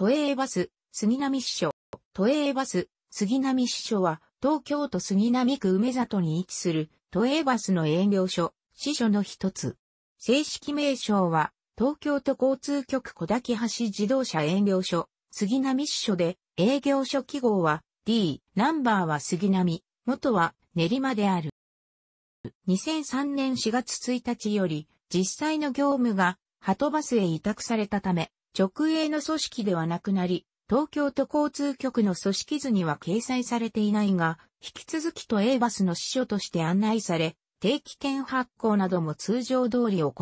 都営バス、杉並支所。都営バス、杉並支所は、東京都杉並区梅里に位置する、都営バスの営業所、支所の一つ。正式名称は、東京都交通局小滝橋自動車営業所、杉並支所で、営業所記号は D、ナンバーは杉並、元は練馬である。2003年4月1日より、実際の業務が、鳩バスへ委託されたため、直営の組織ではなくなり、東京都交通局の組織図には掲載されていないが、引き続きと A バスの支所として案内され、定期券発行なども通常通り行う。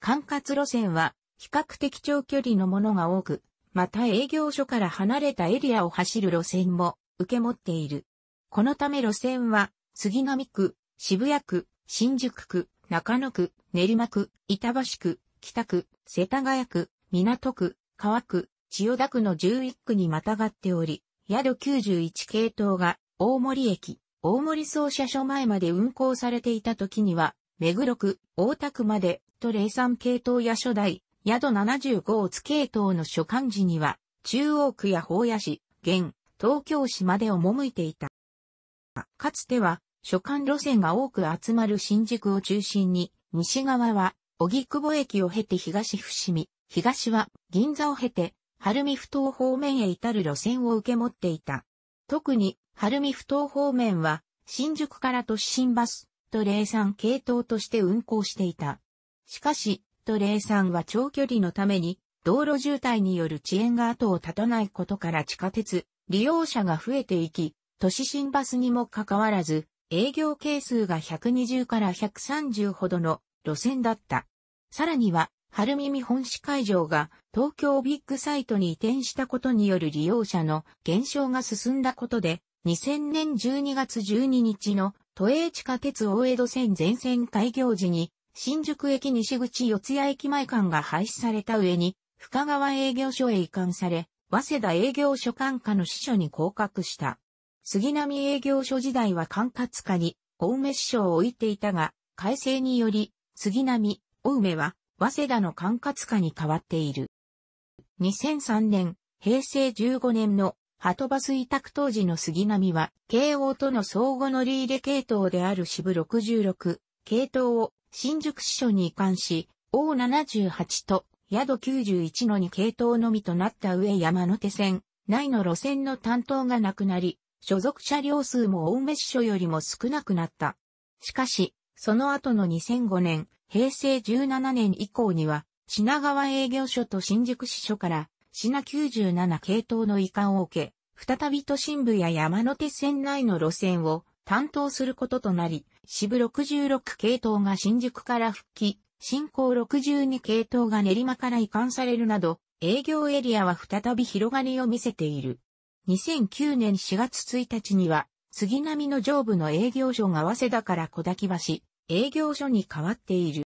管轄路線は比較的長距離のものが多く、また営業所から離れたエリアを走る路線も受け持っている。このため路線は杉並区、渋谷区、新宿区、中野区、練馬区、板橋区、北区、世田谷区、港区、川区、千代田区の11区にまたがっており、宿91系統が大森駅、大森総社所前まで運行されていた時には、目黒区、大田区まで、と03系統や初代、宿75をつ系統の所管時には、中央区や法屋市、現、東京市まで赴いていた。かつては、所管路線が多く集まる新宿を中心に、西側は荻窪駅を経て東伏見、東は銀座を経て、晴海ふ頭方面へ至る路線を受け持っていた。特に、晴海ふ頭方面は、新宿から都新バス、と零産系統として運行していた。しかし、と零産は長距離のために、道路渋滞による遅延が後を絶たないことから地下鉄、利用者が増えていき、都市新バスにもかかわらず、営業係数が120から130ほどの路線だった。さらには、春耳本市会場が東京ビッグサイトに移転したことによる利用者の減少が進んだことで、2000年12月12日の都営地下鉄大江戸線全線開業時に、新宿駅西口四谷駅前間が廃止された上に、深川営業所へ移管され、早稲田営業所管下の支所に降格した。杉並営業所時代は管轄下に、大梅支所を置いていたが、改正により、杉並、大梅は、早稲田の管轄下に変わっている。2003年、平成15年の、鳩バス委託当時の杉並は、慶応との相互乗り入れ系統である支部66、系統を新宿支所に移管し、O78 と宿91の2系統のみとなった上山手線、内の路線の担当がなくなり、所属車両数も青梅支所よりも少なくなった。しかし、その後の2005年、平成17年以降には、品川営業所と新宿支所から、品97系統の移管を受け、再び都心部や山手線内の路線を担当することとなり、支部66系統が新宿から復帰、新港62系統が練馬から移管されるなど、営業エリアは再び広がりを見せている。2009年4月1日には、杉並の上部の営業所が早稲田から小滝橋、営業所に変わっている。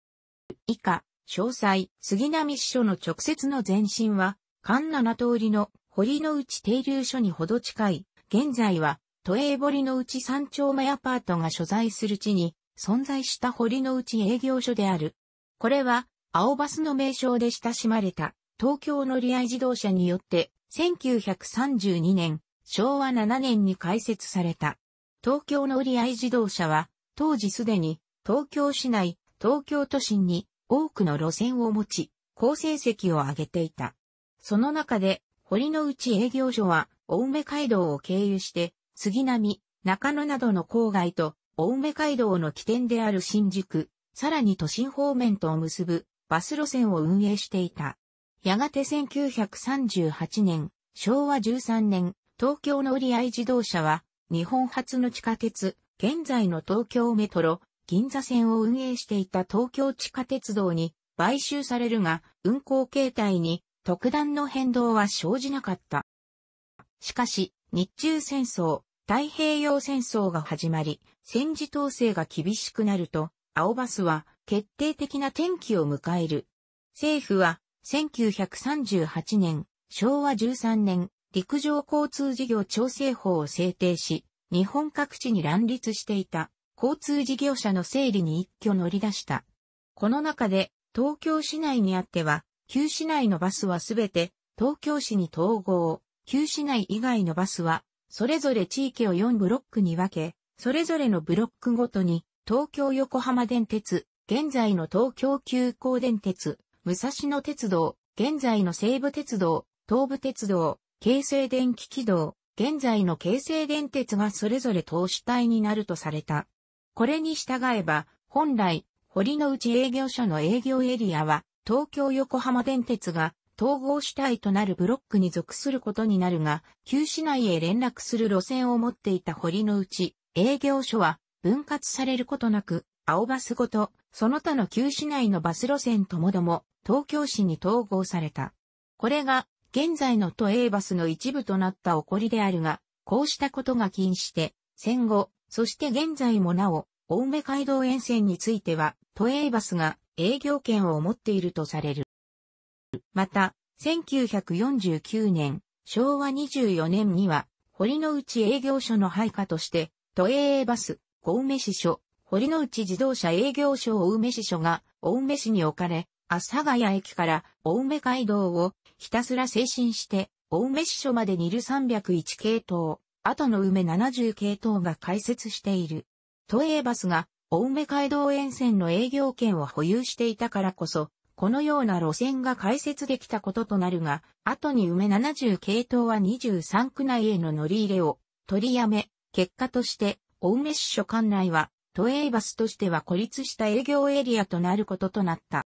以下、詳細、杉並支所の直接の前身は、関七通りの堀の内停留所にほど近い、現在は、都営堀の内三丁目アパートが所在する地に、存在した堀の内営業所である。これは、青バスの名称で親しまれた、東京乗合自動車によって、1932年、昭和7年に開設された。東京の売合自動車は、当時すでに東京市内、東京都心に多くの路線を持ち、好成績を上げていた。その中で、堀之内営業所は、青梅街道を経由して、杉並、中野などの郊外と、青梅街道の起点である新宿、さらに都心方面とを結ぶバス路線を運営していた。やがて1938年、昭和13年、東京のり合自動車は、日本初の地下鉄、現在の東京メトロ、銀座線を運営していた東京地下鉄道に買収されるが、運行形態に特段の変動は生じなかった。しかし、日中戦争、太平洋戦争が始まり、戦時統制が厳しくなると、青バスは決定的な転機を迎える。政府は、1938年、昭和13年、陸上交通事業調整法を制定し、日本各地に乱立していた交通事業者の整理に一挙乗り出した。この中で東京市内にあっては、旧市内のバスはすべて東京市に統合、旧市内以外のバスは、それぞれ地域を4ブロックに分け、それぞれのブロックごとに、東京横浜電鉄、現在の東京急行電鉄、武蔵野鉄道、現在の西武鉄道、東武鉄道、京成電気軌道、現在の京成電鉄がそれぞれ投資体になるとされた。これに従えば、本来、堀之内営業所の営業エリアは、東京横浜電鉄が統合主体となるブロックに属することになるが、旧市内へ連絡する路線を持っていた堀之内営業所は分割されることなく、青バスごと、その他の旧市内のバス路線ともども東京市に統合された。これが現在の都営バスの一部となった起こりであるが、こうしたことが禁止で、戦後、そして現在もなお、大梅街道沿線については、都営バスが営業権を持っているとされる。また、1949年、昭和24年には、堀之内営業所の配下として、都営バス、小梅市所、堀之内自動車営業所大梅市所が、大梅市に置かれ、阿佐ヶ谷駅から青梅街道をひたすら精進して、青梅支所までにいる301系統、後の梅70系統が開設している。都営バスが青梅街道沿線の営業権を保有していたからこそ、このような路線が開設できたこととなるが、後に梅70系統は23区内への乗り入れを取りやめ、結果として青梅市所管内は都営バスとしては孤立した営業エリアとなることとなった。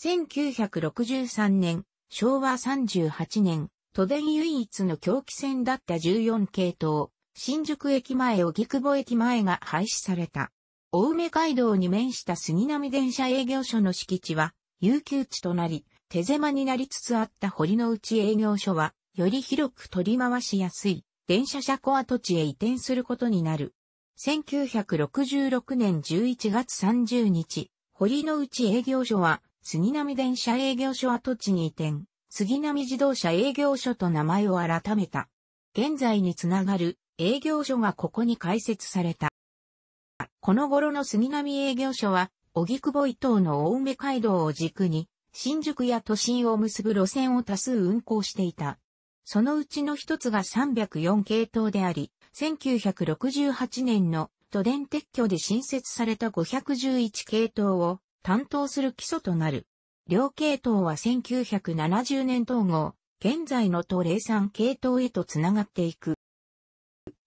1963年、昭和38年、都電唯一の狂気線だった14系統、新宿駅前荻窪駅前が廃止された。青梅街道に面した杉並電車営業所の敷地は、有給地となり、手狭になりつつあった堀の内営業所は、より広く取り回しやすい、電車車庫跡地へ移転することになる。1966年11月30日、堀の内営業所は、杉並電車営業所跡地に移転、杉並自動車営業所と名前を改めた。現在につながる営業所がここに開設された。この頃の杉並営業所は、荻窪伊東の青梅街道を軸に、新宿や都心を結ぶ路線を多数運行していた。そのうちの一つが304系統であり、1968年の都電撤去で新設された511系統を担当する基礎となる。両系統は1970年統合、現在の都霊山系統へとつながっていく。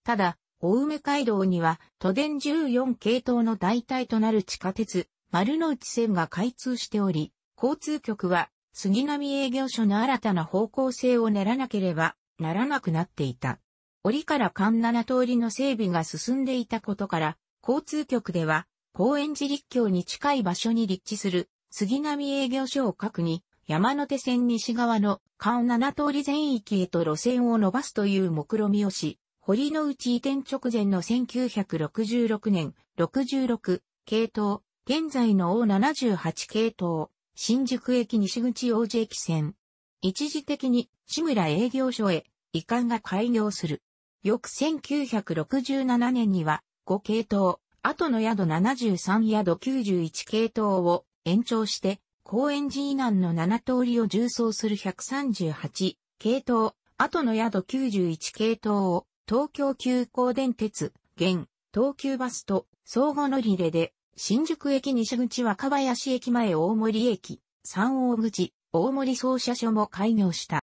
ただ、大梅街道には都電14系統の代替となる地下鉄、丸の内線が開通しており、交通局は杉並営業所の新たな方向性を練らなければならなくなっていた。折から間7通りの整備が進んでいたことから、交通局では高円寺立教に近い場所に立地する杉並営業所を各に山手線西側の関7通り全域へと路線を伸ばすという目論みをし、堀之内移転直前の1966年66系統、現在の O78 系統、新宿駅西口王子駅線。一時的に志村営業所へ移管が開業する。翌1967年には5系統、後の宿73宿91系統を延長して、高円寺以南の7通りを重装する138系統、後の宿91系統を東京急行電鉄、現、東急バスと相互乗り入れで、新宿駅西口若林駅前大森駅、三大口、大森総社所も開業した。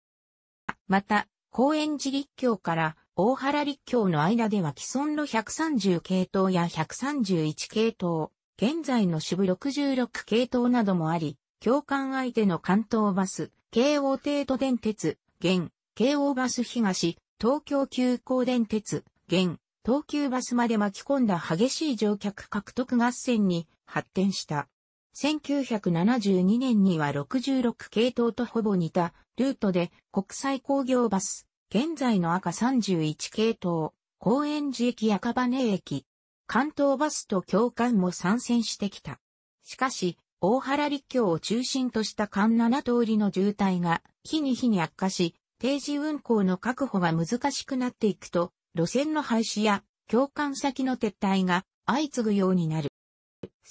また、公園寺立教から大原立教の間では既存の130系統や131系統、現在の支部66系統などもあり、共感相手の関東バス、京王帝都電鉄、現、京王バス東、東京急行電鉄、現、東急バスまで巻き込んだ激しい乗客獲得合戦に発展した。1972年には66系統とほぼ似たルートで国際工業バス、現在の赤31系統、高円寺駅赤羽駅、関東バスと共感も参戦してきた。しかし、大原立教を中心とした関7通りの渋滞が、日に日に悪化し、定時運行の確保が難しくなっていくと、路線の廃止や、共感先の撤退が相次ぐようになる。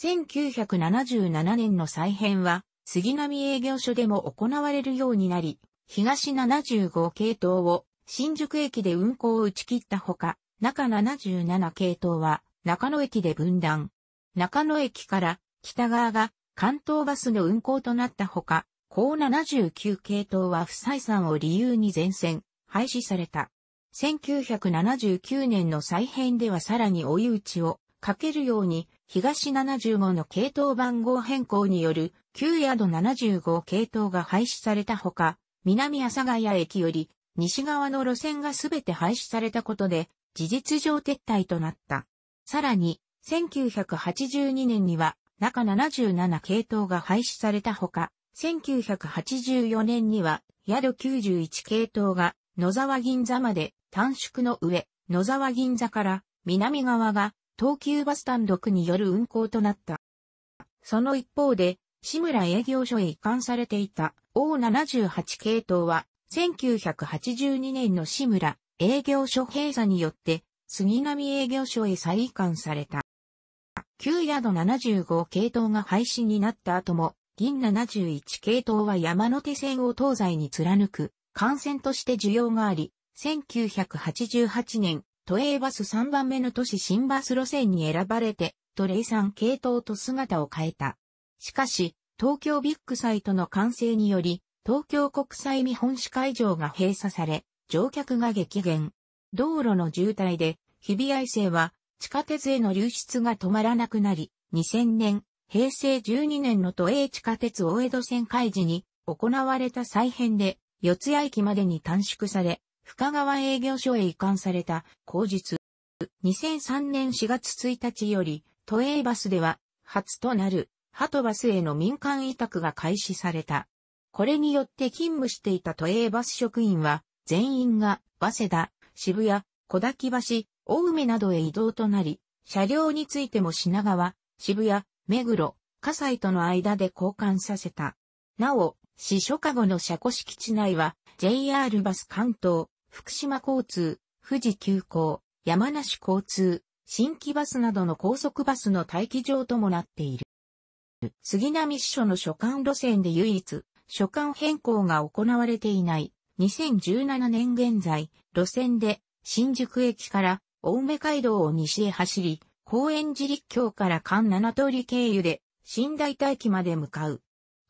1977年の再編は、杉並営業所でも行われるようになり、東75系統を新宿駅で運行を打ち切ったほか、中77系統は中野駅で分断。中野駅から北側が関東バスの運行となったほか、高79系統は不採算を理由に全線廃止された。1979年の再編ではさらに追い打ちをかけるように東7 5の系統番号変更による旧宿75系統が廃止されたほか、南阿佐ヶ谷駅より西側の路線がすべて廃止されたことで、事実上撤退となった。さらに、1982年には中77系統が廃止されたほか、1984年には宿91系統が野沢銀座まで短縮の上、野沢銀座から南側が東急バス単独による運行となった。その一方で、志村営業所へ移管されていた O78 系統は、1982年の志村営業所閉鎖によって、杉並営業所へ再移管された。旧宿75系統が廃止になった後も、銀71系統は山手線を東西に貫く、幹線として需要があり、1988年、都営バス3番目の都市新バス路線に選ばれて、都隷3系統と姿を変えた。しかし、東京ビッグサイトの完成により、東京国際見本市会場が閉鎖され、乗客が激減。道路の渋滞で、日比谷生は地下鉄への流出が止まらなくなり、2000年、平成12年の都営地下鉄大江戸線開示に行われた再編で、四谷駅までに短縮され、深川営業所へ移管された後日。2003年4月1日より、都営バスでは、初となるハトバスへの民間委託が開始された。これによって勤務していた都営バス職員は、全員が、早稲田、渋谷、小滝橋、大梅などへ移動となり、車両についても品川、渋谷、目黒、葛西との間で交換させた。なお、市初加護の車庫敷地内は、JR バス関東、福島交通、富士急行、山梨交通、新規バスなどの高速バスの待機場ともなっている。杉並支所の所管路線で唯一、所管変更が行われていない、2017年現在、路線で、新宿駅から、青梅街道を西へ走り、高円寺立橋から関七通り経由で、新大田駅まで向かう。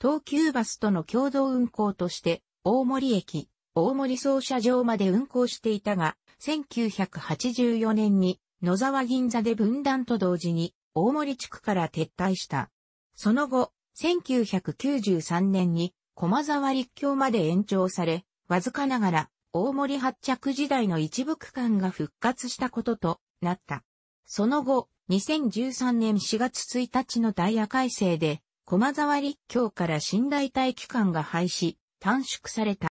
東急バスとの共同運行として、大森駅、大森操車場まで運行していたが、1984年に野沢銀座で分断と同時に、大森地区から撤退した。その後、1993年に駒沢立橋まで延長され、わずかながら大森発着時代の一部区間が復活したこととなった。その後、2013年4月1日のダイヤ改正で、駒沢立橋から新大帯期間が廃止、短縮された。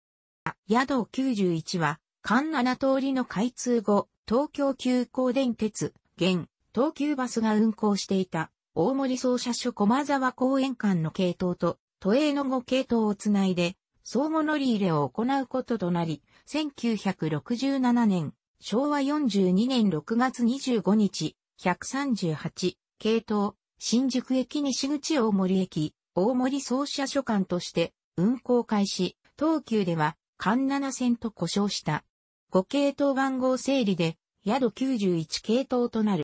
野道91は、関7通りの開通後、東京急行電鉄、現、東急バスが運行していた。大森総社所駒沢公園間の系統と都営の5系統をつないで、相互乗り入れを行うこととなり、1967年、昭和42年6月25日、138、系統、新宿駅西口大森駅、大森総社所管として運行開始、東急では、関7線と故障した。5系統番号整理で、宿91系統となる。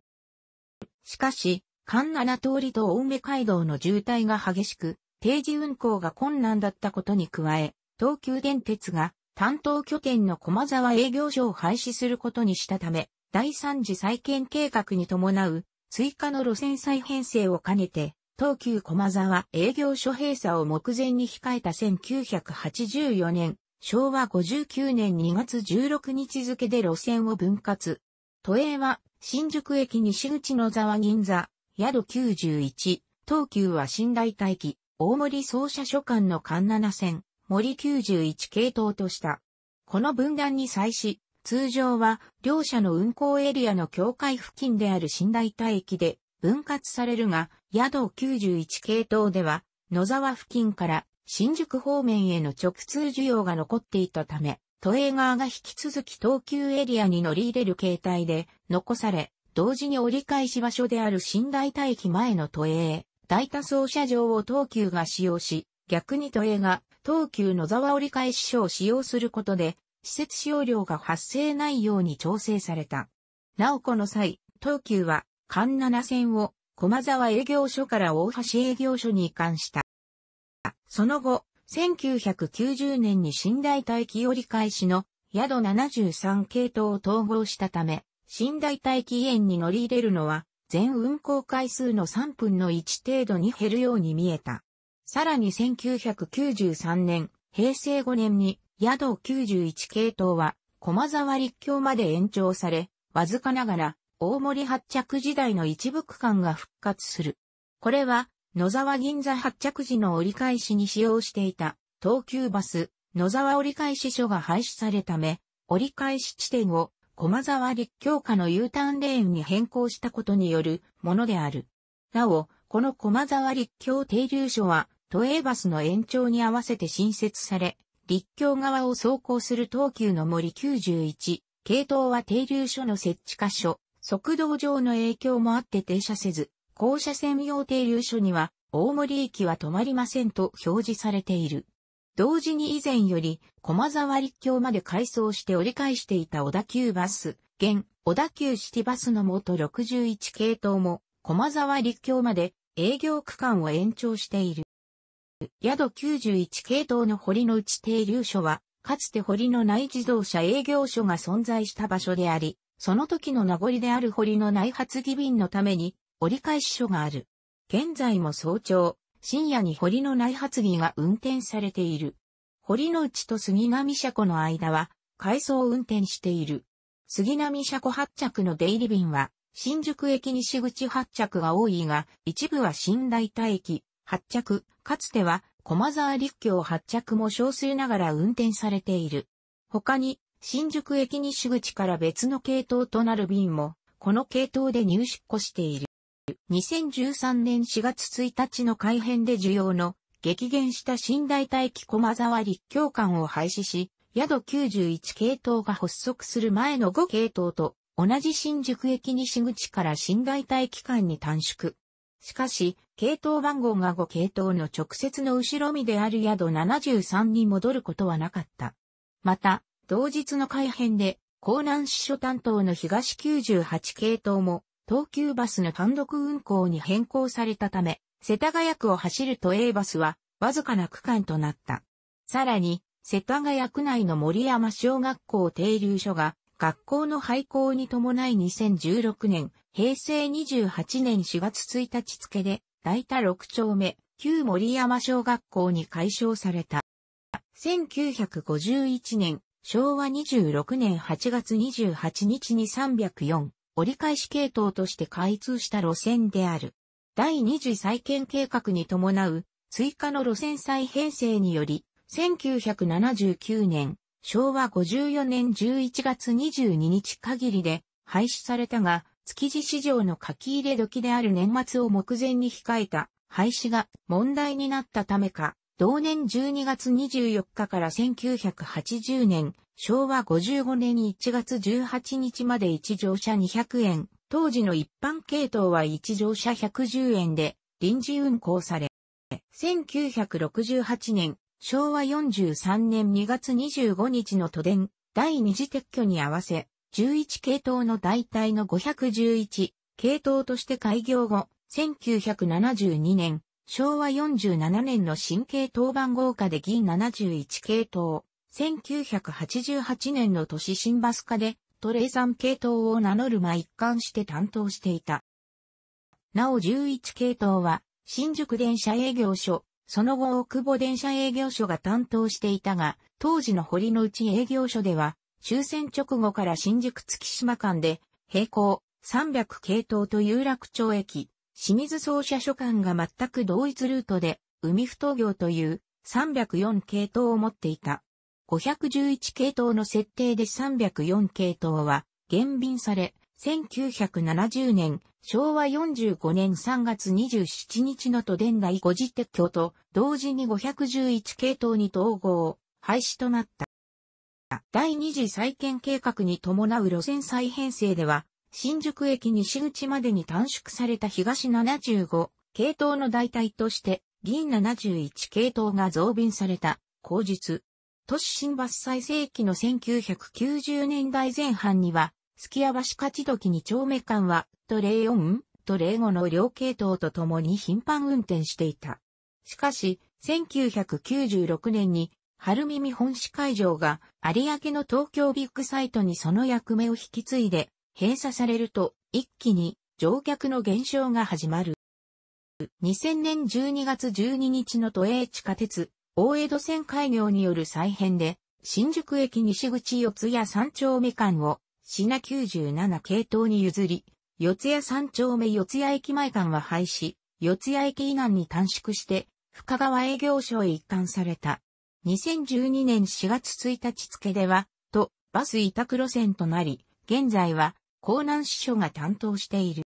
しかし、関7通りと青梅街道の渋滞が激しく、定時運行が困難だったことに加え、東急電鉄が担当拠点の駒沢営業所を廃止することにしたため、第3次再建計画に伴う追加の路線再編成を兼ねて、東急駒沢営業所閉鎖を目前に控えた1984年、昭和59年2月16日付で路線を分割。都営は新宿駅西口の沢銀座、宿91、東急は寝台待機、大森総社所管の環7線、森91系統とした。この分断に際し、通常は両社の運行エリアの境界付近である寝台田駅で分割されるが、宿91系統では野沢付近から新宿方面への直通需要が残っていたため、都営側が引き続き東急エリアに乗り入れる形態で残され、同時に折り返し場所である新大田駅前の都営、大田操車場を東急が使用し、逆に都営が東急野沢折り返し所を使用することで、施設使用料が発生ないように調整された。なおこの際、東急は、環7線を、駒沢営業所から大橋営業所に移管した。その後、1990年に新大田駅折り返しの宿73系統を統合したため、新大待期園に乗り入れるのは、全運行回数の3分の1程度に減るように見えた。さらに1993年、平成5年に、宿91系統は、駒沢立教まで延長され、わずかながら、大森発着時代の一部区間が復活する。これは、野沢銀座発着時の折り返しに使用していた、東急バス、野沢折り返し所が廃止されため、折り返し地点を駒沢立教下の U ターンレーンに変更したことによるものである。なお、この駒沢立教停留所は、都営バスの延長に合わせて新設され、立教側を走行する東急の森91、系統は停留所の設置箇所、速道上の影響もあって停車せず、降車専用停留所には、大森駅は止まりませんと表示されている。同時に以前より駒沢立橋まで改装して折り返していた小田急バス、現小田急シティバスの元61系統も駒沢立橋まで営業区間を延長している。宿91系統の堀の内停留所は、かつて堀の内自動車営業所が存在した場所であり、その時の名残である堀の内発議便のために折り返し所がある。現在も早朝、深夜に堀の内発議が運転されている。堀の内と杉並車庫の間は、回送運転している。杉並車庫発着の出入り便は、新宿駅西口発着が多いが、一部は新大田駅、発着、かつては駒沢陸橋発着も少数ながら運転されている。他に、新宿駅西口から別の系統となる便も、この系統で入出庫している。2013年4月1日の改編で需要の激減した新大待機駒沢立教館を廃止し、宿91系統が発足する前の5系統と同じ新宿駅西口から新大待機間に短縮。しかし、系統番号が5系統の直接の後ろ身である宿73に戻ることはなかった。また、同日の改編で、江南支所担当の東98系統も、東急バスの単独運行に変更されたため、世田谷区を走る都営バスは、わずかな区間となった。さらに、世田谷区内の森山小学校停留所が、学校の廃校に伴い2016年、平成28年4月1日付で、大田6丁目、旧森山小学校に改称された。1951年、昭和26年8月28日に304、折り返し系統として開通した路線である。第二次再建計画に伴う追加の路線再編成により、1979年、昭和54年11月22日限りで廃止されたが、築地市場の書き入れ時である年末を目前に控えた廃止が問題になったためか、同年12月24日から1980年昭和55年1月18日まで1乗車200円、当時の一般系統は1乗車110円で臨時運行され、1968年、昭和43年2月25日の都電第二次撤去に合わせ、11系統の代替の511系統として開業後、1972年、昭和47年の新系統番号下で銀71系統、1988年の都市新バス化でトレイン系統を名乗る間一貫して担当していた。なお11系統は新宿電車営業所、その後大久保電車営業所が担当していたが、当時の堀之内営業所では終戦直後から新宿月島間で並行300系統と有楽町駅、清水総社所間が全く同一ルートで、海不東業という304系統を持っていた。511系統の設定で304系統は減便され、1970年、昭和45年3月27日の都電内5次撤去と同時に511系統に統合、廃止となった。第二次再建計画に伴う路線再編成では、新宿駅西口までに短縮された東75系統の代替として、銀71系統が増便された、後日。都市新橋最盛期の1990年代前半には、スキ橋勝時に丁目間は、とレ4、とレ5の両系統と共に頻繁運転していた。しかし、1996年に、春耳本市会場が、有明の東京ビッグサイトにその役目を引き継いで、閉鎖されると、一気に、乗客の減少が始まる。2000年12月12日の都営地下鉄、大江戸線開業による再編で、新宿駅西口四谷三丁目間を、品97系統に譲り、四谷三丁目四谷駅前間は廃止、四谷駅以南に短縮して、深川営業所へ一貫された。2012年4月1日付では、と、バス委託路線となり、現在は、江南支所が担当している。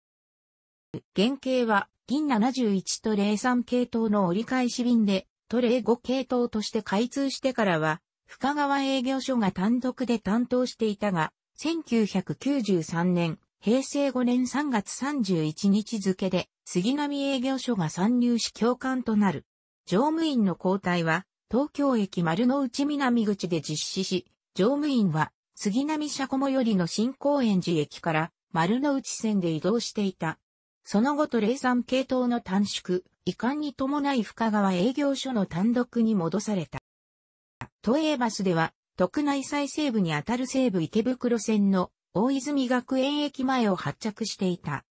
原型は、銀71と03系統の折り返し便で、トレー5系統として開通してからは、深川営業所が単独で担当していたが、1993年、平成5年3月31日付で、杉並営業所が参入し共感となる。乗務員の交代は、東京駅丸の内南口で実施し、乗務員は、杉並車庫もよりの新高円寺駅から丸の内線で移動していた。その後と03系統の短縮、遺憾に伴い深川営業所の単独に戻された。都営バスでは、特内再西部にあたる西部池袋線の大泉学園駅前を発着していた。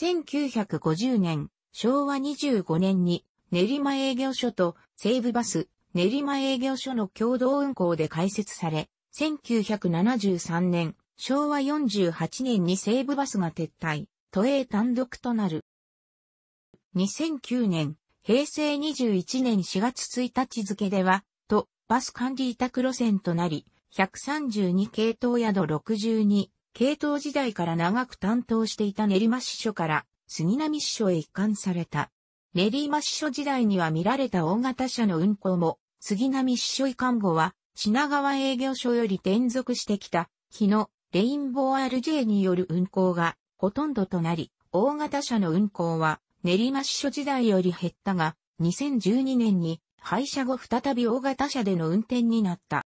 1950年、昭和25年に練馬営業所と西部バス練馬営業所の共同運行で開設され、1973年、昭和48年に西部バスが撤退、都営単独となる。2009年、平成21年4月1日付では、と、バス管理委託路線となり、132系統宿62、系統時代から長く担当していた練馬支所から杉並支所へ一貫された。練馬支所時代には見られた大型車の運行も、杉並支所移管後は、品川営業所より転属してきた、日のレインボー RJ による運行がほとんどとなり、大型車の運行は練馬支所時代より減ったが、2012年に廃車後再び大型車での運転になった。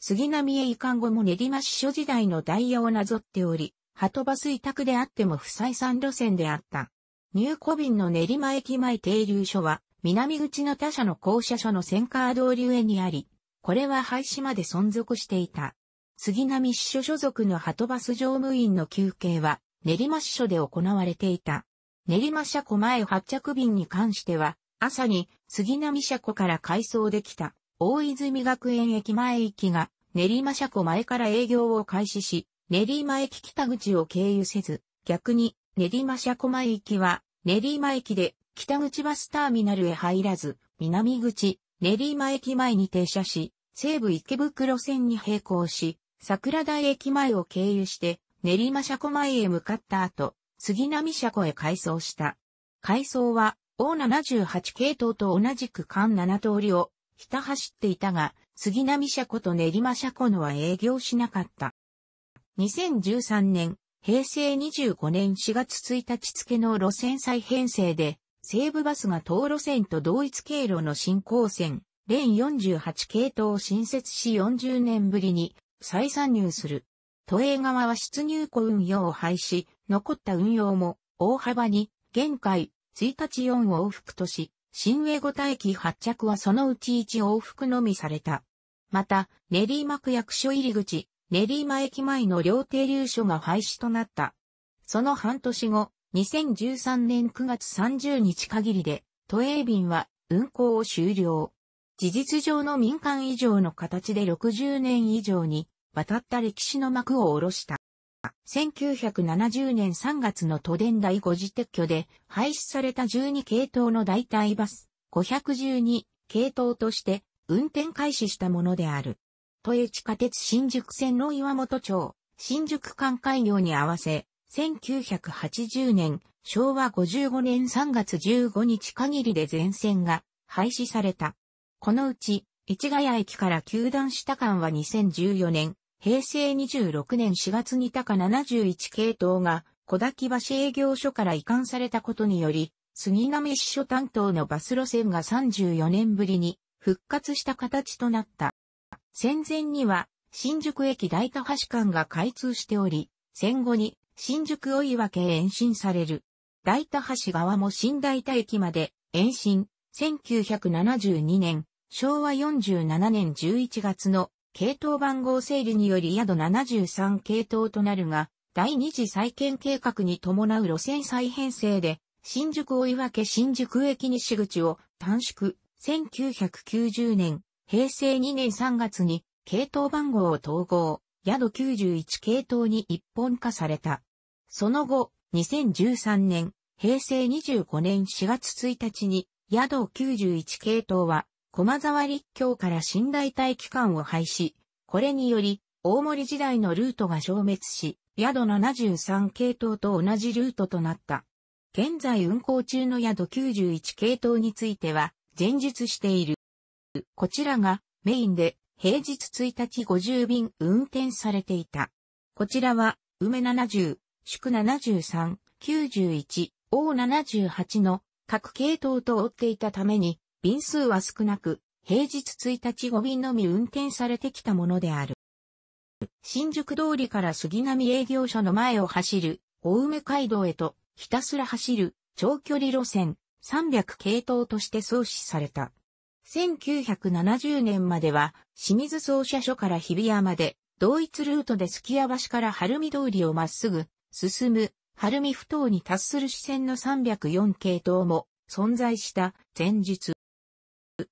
杉並へ移管後も練馬支所時代のダイヤをなぞっており、鳩バス委託であっても不採算路線であった。入庫便の練馬駅前停留所は、南口の他社の降車所の線カー通り上にあり、これは廃止まで存続していた。杉並支所所属の鳩バス乗務員の休憩は、練馬支所で行われていた。練馬車庫前発着便に関しては、朝に杉並車庫から改装できた大泉学園駅前駅が練馬車庫前から営業を開始し、練馬駅北口を経由せず、逆に練馬車庫前駅は練馬駅で北口バスターミナルへ入らず、南口練馬駅前に停車し、西武池袋線に並行し、桜台駅前を経由して練馬車庫前へ向かった後、杉並車庫へ改装した。改装は、O78 系統と同じく間7通りを、ひた走っていたが、杉並車庫と練馬車庫のは営業しなかった。2013年、平成25年4月1日付の路線再編成で、西武バスが東路線と同一経路の新高線、レン48系統を新設し40年ぶりに再参入する。都営側は出入庫運用を廃止、残った運用も大幅に現界1日4往復とし、新英語待機発着はそのうち1往復のみされた。また、練馬区役所入り口、練馬駅前の両停留所が廃止となった。その半年後、2013年9月30日限りで、都営便は運行を終了。事実上の民間以上の形で60年以上に渡った歴史の幕を下ろした。1970年3月の都電第5次撤去で廃止された12系統の代替バス512系統として運転開始したものである。都営地下鉄新宿線の岩本町、新宿間開業に合わせ、1980年、昭和55年3月15日限りで全線が廃止された。このうち、市ヶ谷駅から休断した間は2014年、平成26年4月に高71系統が小滝橋営業所から移管されたことにより、杉並支所担当のバス路線が34年ぶりに復活した形となった。戦前には新宿駅大田橋間が開通しており、戦後に新宿追分延伸される。大田橋側も新大田駅まで延伸、1972年、昭和47年11月の系統番号整理により宿73系統となるが、第二次再建計画に伴う路線再編成で、新宿追分新宿駅西口を短縮、1990年、平成2年3月に、系統番号を統合、宿91系統に一本化された。その後、2013年、平成25年4月1日に、宿91系統は駒沢立教から新大体機関を廃止。これにより、大森時代のルートが消滅し、宿73系統と同じルートとなった。現在運行中の宿91系統については、前述している。こちらがメインで平日1日50便運転されていた。こちらは、梅70、宿73、91、O78 の各系統と追っていたために、便数は少なく、平日1日5便のみ運転されてきたものである。新宿通りから杉並営業所の前を走る、大梅街道へと、ひたすら走る、長距離路線、300系統として創始された。1970年までは、清水総社所から日比谷まで、同一ルートで月屋橋から晴海通りをまっすぐ、進む、晴海不頭に達する支線の304系統も、存在した、前日。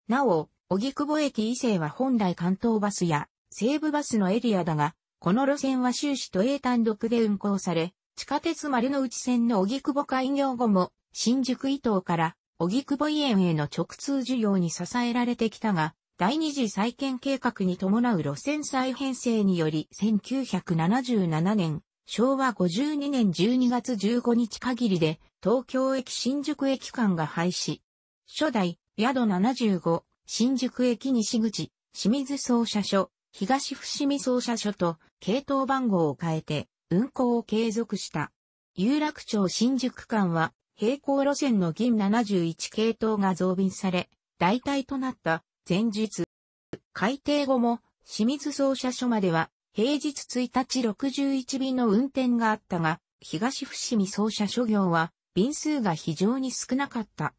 なお、荻窪駅以西は本来関東バスや西武バスのエリアだが、この路線は終始都営単独で運行され、地下鉄丸の内線の荻窪開業後も、新宿伊東から荻窪医園への直通需要に支えられてきたが、第二次再建計画に伴う路線再編成により1977年、昭和52年12月15日限りで東京駅新宿駅間が廃止。初代宿75、新宿駅西口、清水総社所、東伏見総社所と系統番号を変えて運行を継続した。有楽町新宿間は平行路線の銀71系統が増便され、代替となった前日。改定後も清水総社所までは平日1日61便の運転があったが、東伏見総社所業は便数が非常に少なかった。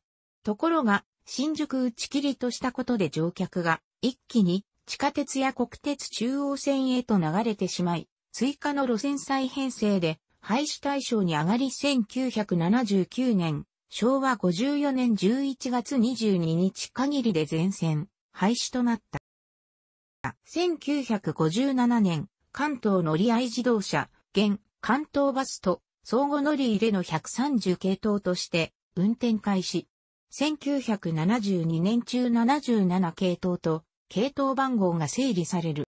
ところが、新宿打ち切りとしたことで乗客が一気に地下鉄や国鉄中央線へと流れてしまい、追加の路線再編成で廃止対象に上がり1979年、昭和54年11月22日限りで全線廃止となった。1957年、関東乗り合い自動車、現関東バスと相互乗り入れの130系統として運転開始。1972年中77系統と、系統番号が整理される。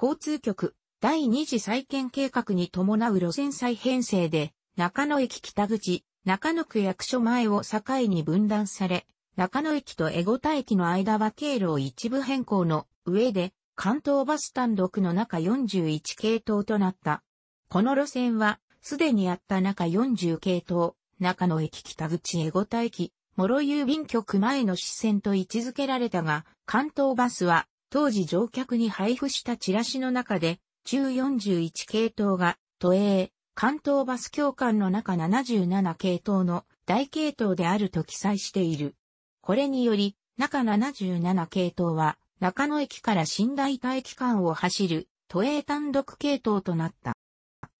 交通局、第2次再建計画に伴う路線再編成で、中野駅北口、中野区役所前を境に分断され、中野駅と江古田駅の間は経路を一部変更の上で、関東バス単独の中41系統となった。この路線は、すでにあった中40系統、中野駅北口江ゴ田駅、諸郵便局前の支線と位置づけられたが、関東バスは、当時乗客に配布したチラシの中で、中41系統が、都営、関東バス協管の中77系統の大系統であると記載している。これにより、中77系統は、中野駅から新大田駅間を走る、都営単独系統となった。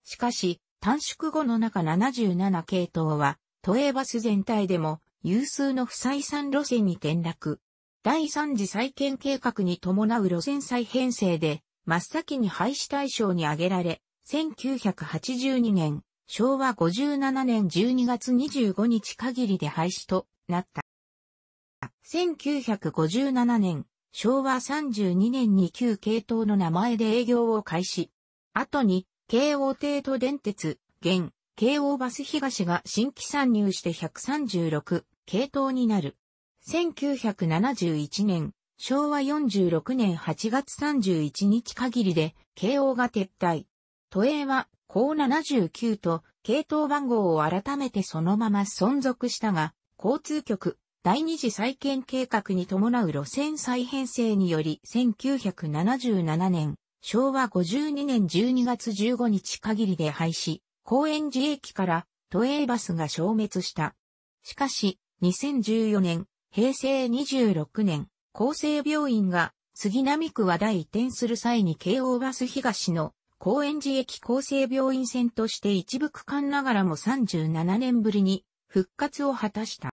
しかし、短縮後の中77系統は、都営バス全体でも有数の不採算路線に転落。第3次再建計画に伴う路線再編成で、真っ先に廃止対象に挙げられ、1982年、昭和57年12月25日限りで廃止となった。1957年、昭和32年に旧系統の名前で営業を開始。後に京王帝都電鉄、現、京王バス東が新規参入して136系統になる。1971年、昭和46年8月31日限りで、京王が撤退。都営は、高79と、系統番号を改めてそのまま存続したが、交通局、第二次再建計画に伴う路線再編成により、1977年、昭和52年12月15日限りで廃止、高円寺駅から都営バスが消滅した。しかし、2014年、平成26年、厚生病院が杉並区和田移転する際に京王バス東の高円寺駅厚生病院線として一部区間ながらも37年ぶりに復活を果たした。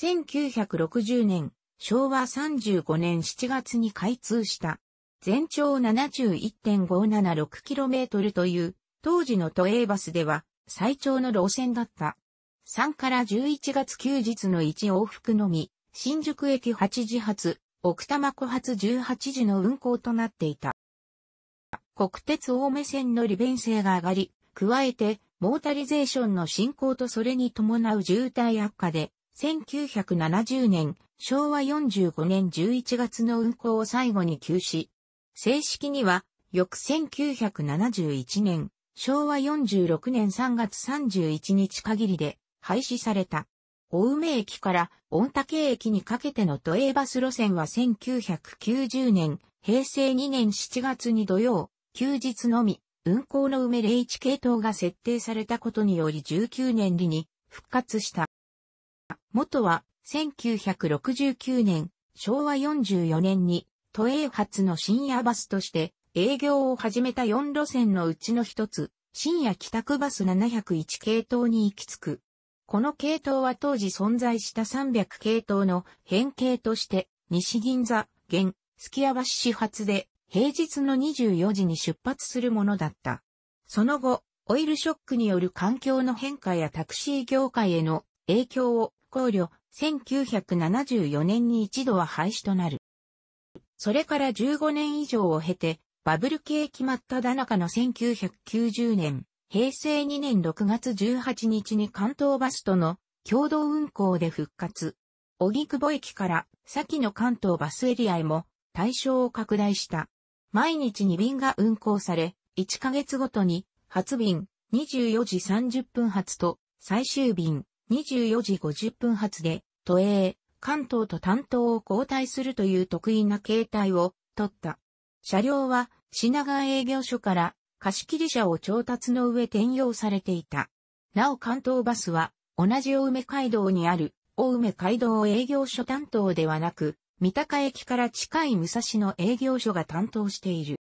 1960年、昭和35年7月に開通した全長 71.576km という、当時の都営バスでは最長の路線だった。3から11月休日の1往復のみ、新宿駅8時発、奥多摩湖発18時の運行となっていた。国鉄大目線の利便性が上がり、加えて、モータリゼーションの進行とそれに伴う渋滞悪化で、1970年、昭和45年11月の運行を最後に休止、正式には、翌1971年、昭和46年3月31日限りで廃止された。大梅駅から御嶽駅にかけての都営バス路線は1990年、平成2年7月に土曜、休日のみ、運行の梅0 1系統が設定されたことにより19年に復活した。元は1969年、昭和44年に都営発の深夜バスとして営業を始めた4路線のうちの一つ、深夜帰宅バス701系統に行き着く。この系統は当時存在した300系統の変形として、西銀座、現、スキ橋始発で、平日の24時に出発するものだった。その後、オイルショックによる環境の変化やタクシー業界への影響を考慮、1974年に一度は廃止となる。それから15年以上を経て、バブル系決まった田中の1990年、平成2年6月18日に関東バスとの共同運行で復活。荻窪駅から先の関東バスエリアへも対象を拡大した。毎日2便が運行され、1ヶ月ごとに初便24時30分発と最終便24時50分発で都営関東と担当を交代するという得意な形態を取った。車両は品川営業所から貸切車を調達の上転用されていた。なお関東バスは同じ大梅街道にある大梅街道営業所担当ではなく、三鷹駅から近い武蔵野営業所が担当している。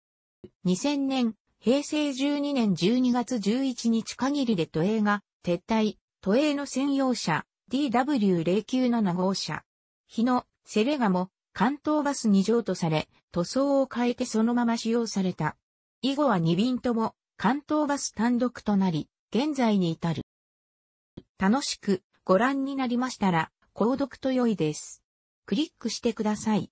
2000年、平成12年12月11日限りで都営が撤退、都営の専用車 DW097 号車日のセレガも関東バス2乗とされ、塗装を変えてそのまま使用された。以後は2便とも関東バス単独となり、現在に至る。楽しくご覧になりましたら、購読と良いです。クリックしてください。